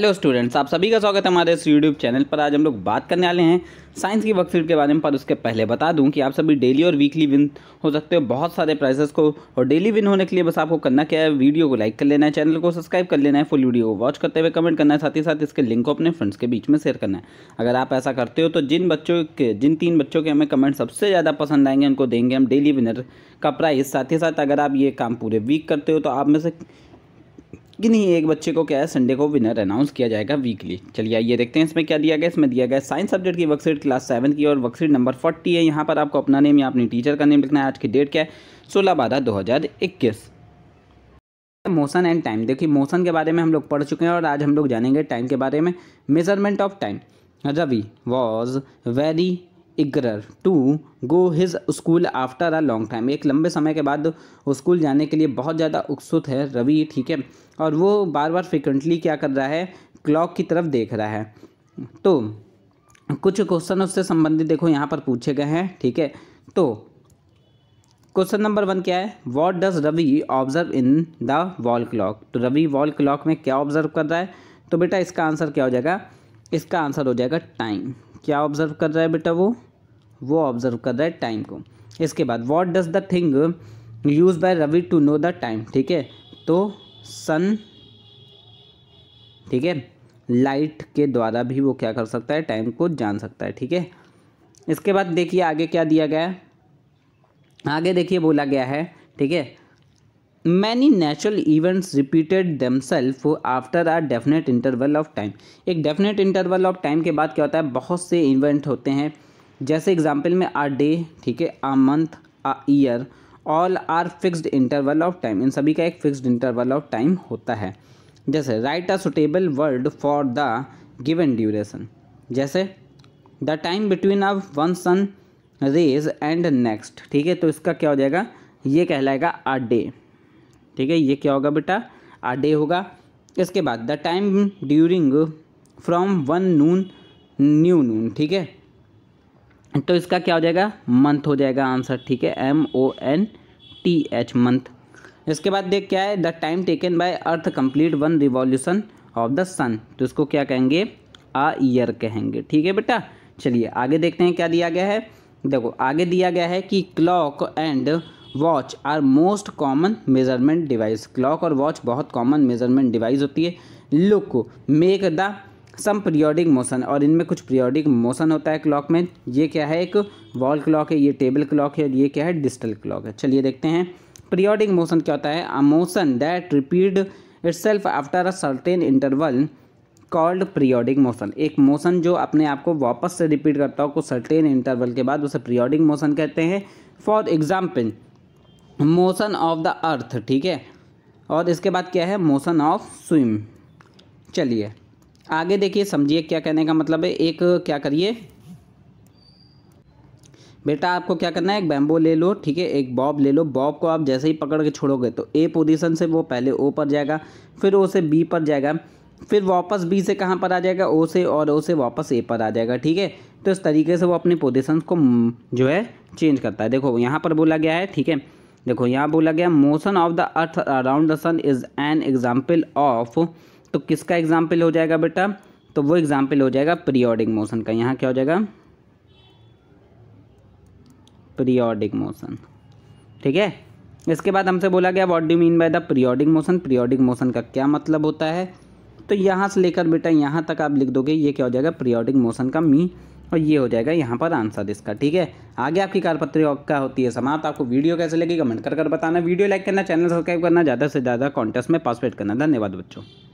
hello students आप सभी का स्वागत है हमारे इस यूट्यूब चैनल पर आज हम लोग बात करने वाले हैं साइंस की वर्कशीट के बारे में पर उसके पहले बता दूं कि आप सभी डेली और वीकली विन हो सकते हो बहुत सारे प्राइजेस को और डेली विन होने के लिए बस आपको करना क्या है वीडियो को लाइक कर लेना है चैनल को सब्सक्राइब कर लेना है फुल वीडियो को वॉच करते हुए कमेंट करना है साथ ही साथ इसके लिंक को अपने फ्रेंड्स के बीच में शेयर करना है अगर आप ऐसा करते हो तो जिन बच्चों के जिन तीन बच्चों के हमें कमेंट सबसे ज़्यादा पसंद आएंगे उनको देंगे हम डेली विनर का प्राइज़ साथ ही साथ अगर आप ये काम पूरे वीक करते हो तो आप में से नहीं एक बच्चे को क्या है संडे को विनर अनाउंस किया जाएगा वीकली चलिए आइए देखते हैं इसमें क्या दिया गया इसमें दिया गया साइंस सब्जेक्ट की वर्कशीट क्लास सेवन की और वर्कशीट नंबर फोर्टी है यहाँ पर आपको अपना नेम या अपनी टीचर का नेम लिखना है आज की डेट क्या है सोलह बारह दो हज़ार इक्कीस मोशन एंड टाइम देखिए मोशन के बारे में हम लोग पढ़ चुके हैं और आज हम लोग जानेंगे टाइम के बारे में measurement of time Ravi was very eager to go his school after a long time एक लंबे समय के बाद स्कूल जाने के लिए बहुत ज़्यादा उत्सुक है रवि ठीक है और वो बार बार फ्रिक्वेंटली क्या कर रहा है क्लॉक की तरफ देख रहा है तो कुछ क्वेश्चन उससे संबंधित देखो यहाँ पर पूछे गए हैं ठीक है तो क्वेश्चन नंबर वन क्या है what does Ravi observe in the wall clock तो रवि वॉल क्लॉक में क्या ऑब्जर्व कर रहा है तो बेटा इसका आंसर क्या हो जाएगा इसका आंसर हो जाएगा टाइम क्या ऑब्जर्व कर रहा है बेटा वो वो ऑब्जर्व कर रहा है टाइम को इसके बाद what does the thing use by Ravi to know the time ठीक है तो सन ठीक है लाइट के द्वारा भी वो क्या कर सकता है टाइम को जान सकता है ठीक है इसके बाद देखिए आगे क्या दिया गया है आगे देखिए बोला गया है ठीक है many natural events repeated themselves after a definite interval of time एक डेफिनेट इंटरवल ऑफ टाइम के बाद क्या होता है बहुत से इवेंट होते हैं जैसे एग्जाम्पल में आ डे ठीक है a month a year all are fixed interval of time इन सभी का एक फिक्स्ड इंटरवल ऑफ टाइम होता है जैसे write a suitable word for the given duration जैसे द टाइम बिटवीन अब one sunrise and next ठीक है तो इसका क्या हो जाएगा ये कहलाएगा आ डे ठीक है ये क्या होगा बेटा आ डे होगा इसके बाद the time during from one noon new noon ठीक है तो इसका क्या हो जाएगा मंथ हो जाएगा आंसर ठीक है M O N T H month इसके बाद देख क्या है the time taken by earth complete one revolution of the sun तो इसको क्या कहेंगे आ ईयर कहेंगे ठीक है बेटा चलिए आगे देखते हैं क्या दिया गया है देखो आगे दिया गया है कि clock and watch are most common measurement device clock और वॉच बहुत कॉमन मेजरमेंट डिवाइस होती है look make the some periodic motion और इनमें कुछ पीरियोडिक मोशन होता है क्लॉक में ये क्या है एक वॉल क्लॉक है ये टेबल क्लॉक है और ये क्या है डिजिटल क्लॉक है चलिए देखते हैं पीरियोडिक मोशन क्या होता है a motion that repeat self after a certain interval called periodic motion एक मोशन जो अपने आप को वापस से रिपीट करता हो कुछ सर्टेन इंटरवल के बाद उसे पीरियोडिक मोशन कहते हैं for example motion of the earth ठीक है और इसके बाद क्या है मोशन ऑफ स्विम चलिए आगे देखिए समझिए क्या कहने का मतलब है एक क्या करिए बेटा आपको क्या करना है एक बैम्बो ले लो ठीक है एक बॉब ले लो बॉब को आप जैसे ही पकड़ के छोड़ोगे तो ए पोजीशन से वो पहले ओ पर जाएगा फिर ओ से बी पर जाएगा फिर वापस बी से कहाँ पर आ जाएगा ओ से और ओ से वापस ए पर आ जाएगा ठीक है तो इस तरीके से वो अपने पोजिशन को हम्म, जो है चेंज करता है देखो यहाँ पर बोला गया है ठीक है देखो यहाँ बोला गया motion of the earth around the sun is an example of तो किसका एग्जाम्पल हो जाएगा बेटा तो वो एग्जाम्पल हो जाएगा पीरियोडिक मोशन का यहाँ क्या हो जाएगा पीरियोडिक मोशन ठीक है इसके बाद हमसे बोला गया what do mean by the periodic motion periodic motion का क्या मतलब होता है तो यहाँ से लेकर बेटा यहाँ तक आप लिख दोगे ये क्या हो जाएगा पीरियोडिक मोशन का मी और ये हो जाएगा यहाँ पर आंसर इसका ठीक है आगे आपकी का होती है समाप्त आपको वीडियो कैसे लगी कमेंट कर कर बताना वीडियो लाइक करना चैनल सब्सक्राइब करना ज़्यादा से ज़्यादा कॉन्टेस्ट में पार्टिसिपेट करना धन्यवाद बच्चों